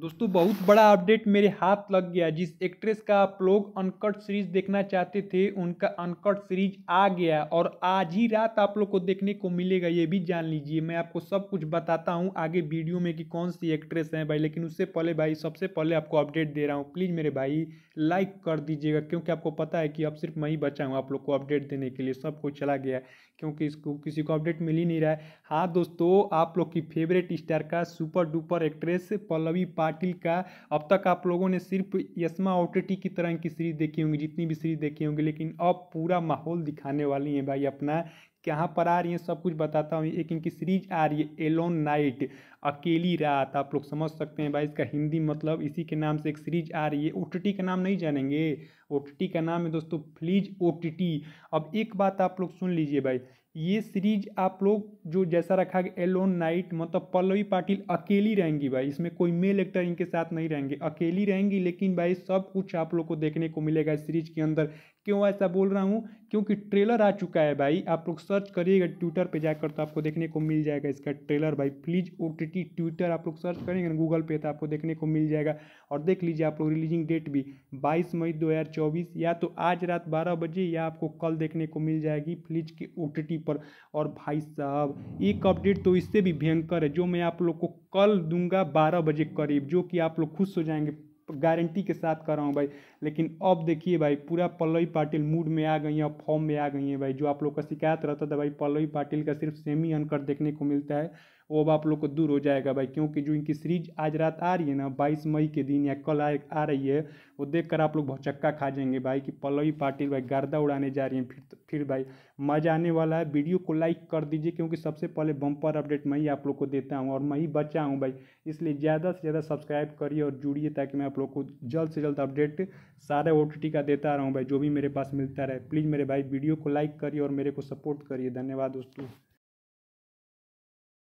दोस्तों बहुत बड़ा अपडेट मेरे हाथ लग गया जिस एक्ट्रेस का आप लोग अनकट सीरीज देखना चाहते थे उनका अनकट सीरीज आ गया और आज ही रात आप लोग को देखने को मिलेगा ये भी जान लीजिए मैं आपको सब कुछ बताता हूँ आगे वीडियो में कि कौन सी एक्ट्रेस हैं भाई लेकिन उससे पहले भाई सबसे पहले आपको अपडेट दे रहा हूँ प्लीज़ मेरे भाई लाइक कर दीजिएगा क्योंकि आपको पता है कि अब सिर्फ मैं ही बचा हूँ आप लोग को अपडेट देने के लिए सब कुछ चला गया क्योंकि इसको किसी को अपडेट मिल ही नहीं रहा है हाँ दोस्तों आप लोग की फेवरेट स्टार का सुपर डुपर एक्ट्रेस पल्लवी पा पाटिल का अब तक आप लोगों ने सिर्फ यशमा ओटेटी की तरह की सीरीज देखी होंगी जितनी भी सीरीज देखी होंगी लेकिन अब पूरा माहौल दिखाने वाली है भाई अपना कहाँ पर आ रही है सब कुछ बताता हूँ एक इनकी सीरीज आ रही है एलोन नाइट अकेली रात आप लोग समझ सकते हैं भाई इसका हिंदी मतलब इसी के नाम से एक सीरीज आ रही है ओ का नाम नहीं जानेंगे ओ का नाम है दोस्तों फ्लीज ओ अब एक बात आप लोग सुन लीजिए भाई ये सीरीज आप लोग जो जैसा रखा गया एलोन नाइट मतलब पल्लवी पाटिल अकेली रहेंगी भाई इसमें कोई मेल एक्टर इनके साथ नहीं रहेंगे अकेली रहेंगी लेकिन भाई सब कुछ आप लोग को देखने को मिलेगा इस सीरीज के अंदर क्यों ऐसा बोल रहा हूँ क्योंकि ट्रेलर आ चुका है भाई आप लोग सर्च करिएगा ट्विटर पे जाकर तो आपको देखने को मिल जाएगा इसका ट्रेलर भाई please O T T Twitter आप लोग सर्च करेंगे ना गूगल पे तो आपको देखने को मिल जाएगा और देख लीजिए आप लोग रिलीजिंग डेट भी बाईस मई दो हज़ार चौबीस या तो आज रात बारह बजे या आपको कल देखने को मिल जाएगी फ्लिज के ओ टी टी पर और भाई साहब एक अपडेट तो इससे भी भयंकर है जो मैं आप लोग को कल दूंगा बारह बजे करीब जो कि आप लोग खुश हो जाएंगे गारंटी के साथ कर रहा हूँ भाई लेकिन अब देखिए भाई पूरा पल्लवी पाटिल मूड में आ गई है फॉर्म में आ गई है भाई जो आप लोग का शिकायत रहता था भाई पल्लवी पाटिल का सिर्फ सेमी अनकर देखने को मिलता है वो अब आप लोग को दूर हो जाएगा भाई क्योंकि जो इनकी सीरीज आज रात आ रही है ना बाईस मई के दिन या कल आ रही है वो देख कर आप लोग भौचक्का खा जाएंगे भाई कि पल्लवी पाटिल भाई गर्दा उड़ाने जा रही हैं फिर तो, फिर भाई मजा आने वाला है वीडियो को लाइक कर दीजिए क्योंकि सबसे पहले बम्पर अपडेट मैं ही आप लोग को देता हूँ और मैं ही बचा हूँ भाई इसलिए ज़्यादा से ज़्यादा सब्सक्राइब करिए और जुड़िए ताकि मैं आप लोग को जल्द से जल्द अपडेट सारे ओ का देता रहूँ भाई जो भी मेरे पास मिलता रहे प्लीज़ मेरे भाई वीडियो को लाइक करिए और मेरे को सपोर्ट करिए धन्यवाद दोस्तों